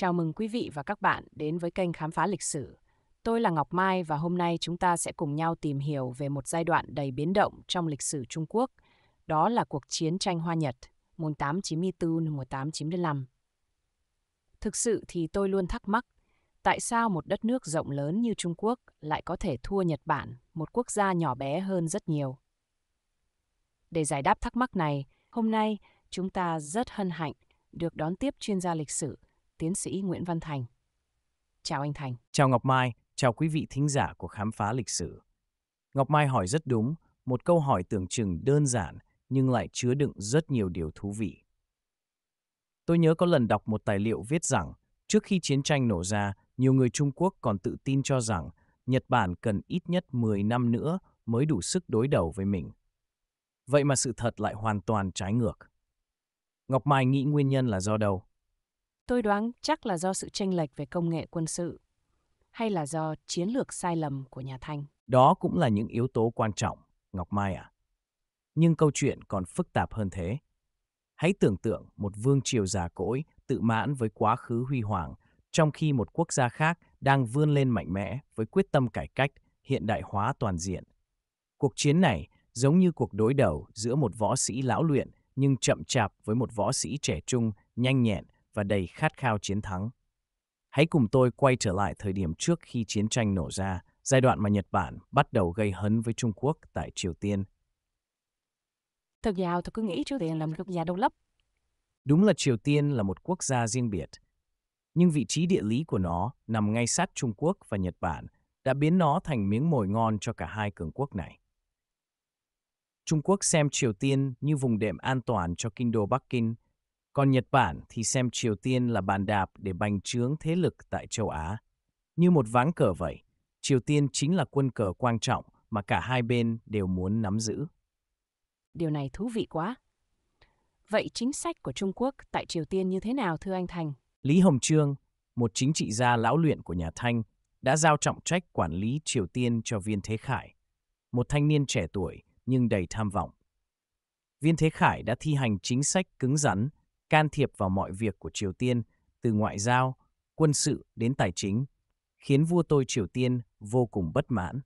Chào mừng quý vị và các bạn đến với kênh Khám phá lịch sử. Tôi là Ngọc Mai và hôm nay chúng ta sẽ cùng nhau tìm hiểu về một giai đoạn đầy biến động trong lịch sử Trung Quốc, đó là cuộc chiến tranh Hoa Nhật 1894-1895. Thực sự thì tôi luôn thắc mắc, tại sao một đất nước rộng lớn như Trung Quốc lại có thể thua Nhật Bản, một quốc gia nhỏ bé hơn rất nhiều? Để giải đáp thắc mắc này, hôm nay chúng ta rất hân hạnh được đón tiếp chuyên gia lịch sử tiến sĩ Nguyễn Văn Thành. Chào anh Thành. Chào Ngọc Mai, chào quý vị thính giả của Khám phá lịch sử. Ngọc Mai hỏi rất đúng, một câu hỏi tưởng chừng đơn giản nhưng lại chứa đựng rất nhiều điều thú vị. Tôi nhớ có lần đọc một tài liệu viết rằng, trước khi chiến tranh nổ ra, nhiều người Trung Quốc còn tự tin cho rằng Nhật Bản cần ít nhất 10 năm nữa mới đủ sức đối đầu với mình. Vậy mà sự thật lại hoàn toàn trái ngược. Ngọc Mai nghĩ nguyên nhân là do đâu? Tôi đoán chắc là do sự tranh lệch về công nghệ quân sự hay là do chiến lược sai lầm của nhà Thanh. Đó cũng là những yếu tố quan trọng, Ngọc Mai à. Nhưng câu chuyện còn phức tạp hơn thế. Hãy tưởng tượng một vương triều già cỗi tự mãn với quá khứ huy hoàng, trong khi một quốc gia khác đang vươn lên mạnh mẽ với quyết tâm cải cách, hiện đại hóa toàn diện. Cuộc chiến này giống như cuộc đối đầu giữa một võ sĩ lão luyện nhưng chậm chạp với một võ sĩ trẻ trung, nhanh nhẹn, và đầy khát khao chiến thắng. Hãy cùng tôi quay trở lại thời điểm trước khi chiến tranh nổ ra, giai đoạn mà Nhật Bản bắt đầu gây hấn với Trung Quốc tại Triều Tiên. Thật giàu, tôi cứ nghĩ Triều Tiên là một quốc gia độc lập. Đúng là Triều Tiên là một quốc gia riêng biệt, nhưng vị trí địa lý của nó nằm ngay sát Trung Quốc và Nhật Bản đã biến nó thành miếng mồi ngon cho cả hai cường quốc này. Trung Quốc xem Triều Tiên như vùng đệm an toàn cho kinh đô Bắc Kinh – còn Nhật Bản thì xem Triều Tiên là bàn đạp để bành trướng thế lực tại châu Á. Như một ván cờ vậy, Triều Tiên chính là quân cờ quan trọng mà cả hai bên đều muốn nắm giữ. Điều này thú vị quá. Vậy chính sách của Trung Quốc tại Triều Tiên như thế nào thưa anh Thành? Lý Hồng Trương, một chính trị gia lão luyện của nhà Thanh, đã giao trọng trách quản lý Triều Tiên cho Viên Thế Khải, một thanh niên trẻ tuổi nhưng đầy tham vọng. Viên Thế Khải đã thi hành chính sách cứng rắn can thiệp vào mọi việc của Triều Tiên, từ ngoại giao, quân sự đến tài chính, khiến vua tôi Triều Tiên vô cùng bất mãn.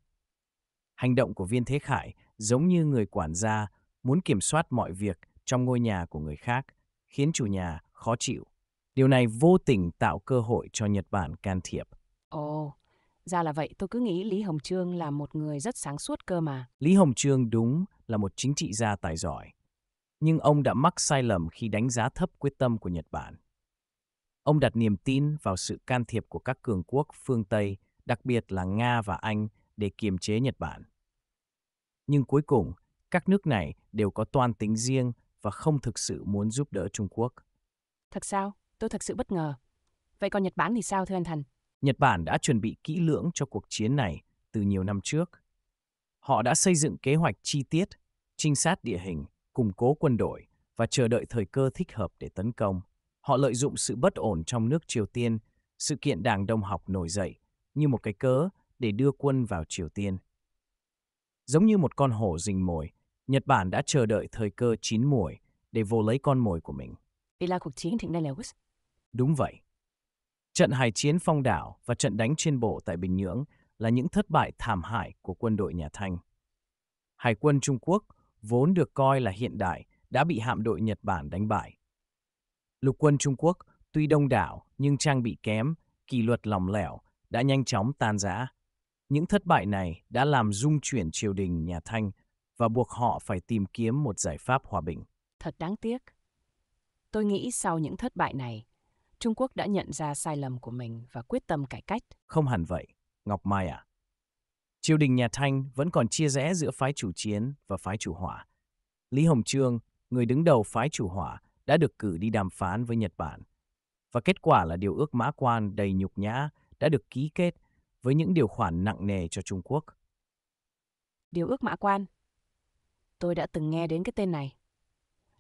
Hành động của Viên Thế Khải giống như người quản gia muốn kiểm soát mọi việc trong ngôi nhà của người khác, khiến chủ nhà khó chịu. Điều này vô tình tạo cơ hội cho Nhật Bản can thiệp. Ồ, oh, ra là vậy tôi cứ nghĩ Lý Hồng Trương là một người rất sáng suốt cơ mà. Lý Hồng Trương đúng là một chính trị gia tài giỏi nhưng ông đã mắc sai lầm khi đánh giá thấp quyết tâm của Nhật Bản. Ông đặt niềm tin vào sự can thiệp của các cường quốc phương Tây, đặc biệt là Nga và Anh, để kiềm chế Nhật Bản. Nhưng cuối cùng, các nước này đều có toan tính riêng và không thực sự muốn giúp đỡ Trung Quốc. Thật sao? Tôi thật sự bất ngờ. Vậy còn Nhật Bản thì sao thưa anh Thành? Nhật Bản đã chuẩn bị kỹ lưỡng cho cuộc chiến này từ nhiều năm trước. Họ đã xây dựng kế hoạch chi tiết, trinh sát địa hình củng cố quân đội và chờ đợi thời cơ thích hợp để tấn công. Họ lợi dụng sự bất ổn trong nước Triều Tiên, sự kiện Đảng Đông học nổi dậy như một cái cớ để đưa quân vào Triều Tiên. Giống như một con hổ rình mồi, Nhật Bản đã chờ đợi thời cơ chín muồi để vô lấy con mồi của mình. Đây là cuộc chiến thịnh Daenerys. Đúng vậy. Trận hải chiến phong đảo và trận đánh trên bộ tại Bình Nhưỡng là những thất bại thảm hại của quân đội nhà Thanh. Hải quân Trung Quốc vốn được coi là hiện đại, đã bị hạm đội Nhật Bản đánh bại. Lục quân Trung Quốc tuy đông đảo nhưng trang bị kém, kỷ luật lỏng lẻo, đã nhanh chóng tan rã. Những thất bại này đã làm rung chuyển triều đình nhà Thanh và buộc họ phải tìm kiếm một giải pháp hòa bình. Thật đáng tiếc. Tôi nghĩ sau những thất bại này, Trung Quốc đã nhận ra sai lầm của mình và quyết tâm cải cách. Không hẳn vậy, Ngọc Mai à. Triều đình nhà Thanh vẫn còn chia rẽ giữa phái chủ chiến và phái chủ hỏa. Lý Hồng Trương, người đứng đầu phái chủ hỏa, đã được cử đi đàm phán với Nhật Bản. Và kết quả là điều ước mã quan đầy nhục nhã đã được ký kết với những điều khoản nặng nề cho Trung Quốc. Điều ước mã quan Tôi đã từng nghe đến cái tên này.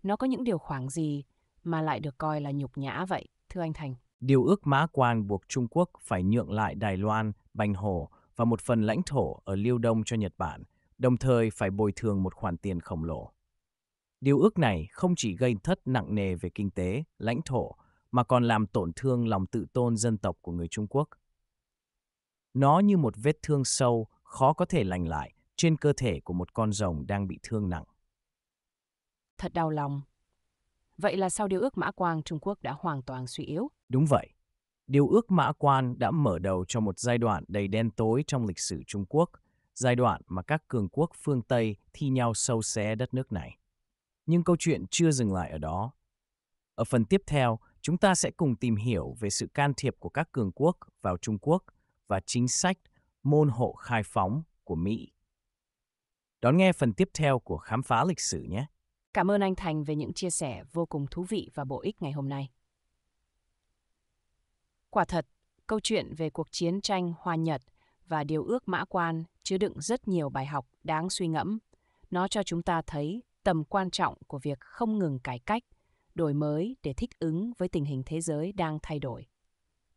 Nó có những điều khoản gì mà lại được coi là nhục nhã vậy, thưa anh Thành? Điều ước mã quan buộc Trung Quốc phải nhượng lại Đài Loan, Bành Hồ và một phần lãnh thổ ở Liêu Đông cho Nhật Bản, đồng thời phải bồi thường một khoản tiền khổng lồ. Điều ước này không chỉ gây thất nặng nề về kinh tế, lãnh thổ, mà còn làm tổn thương lòng tự tôn dân tộc của người Trung Quốc. Nó như một vết thương sâu, khó có thể lành lại trên cơ thể của một con rồng đang bị thương nặng. Thật đau lòng. Vậy là sau điều ước Mã Quang, Trung Quốc đã hoàn toàn suy yếu. Đúng vậy. Điều ước Mã Quan đã mở đầu cho một giai đoạn đầy đen tối trong lịch sử Trung Quốc, giai đoạn mà các cường quốc phương Tây thi nhau sâu xé đất nước này. Nhưng câu chuyện chưa dừng lại ở đó. Ở phần tiếp theo, chúng ta sẽ cùng tìm hiểu về sự can thiệp của các cường quốc vào Trung Quốc và chính sách môn hộ khai phóng của Mỹ. Đón nghe phần tiếp theo của Khám phá lịch sử nhé! Cảm ơn anh Thành về những chia sẻ vô cùng thú vị và bổ ích ngày hôm nay. Quả thật, câu chuyện về cuộc chiến tranh Hoa Nhật và điều ước mã quan chứa đựng rất nhiều bài học đáng suy ngẫm. Nó cho chúng ta thấy tầm quan trọng của việc không ngừng cải cách, đổi mới để thích ứng với tình hình thế giới đang thay đổi.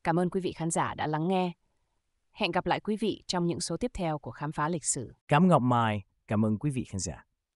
Cảm ơn quý vị khán giả đã lắng nghe. Hẹn gặp lại quý vị trong những số tiếp theo của Khám phá lịch sử. Cảm Ngọc Mai, cảm ơn quý vị khán giả.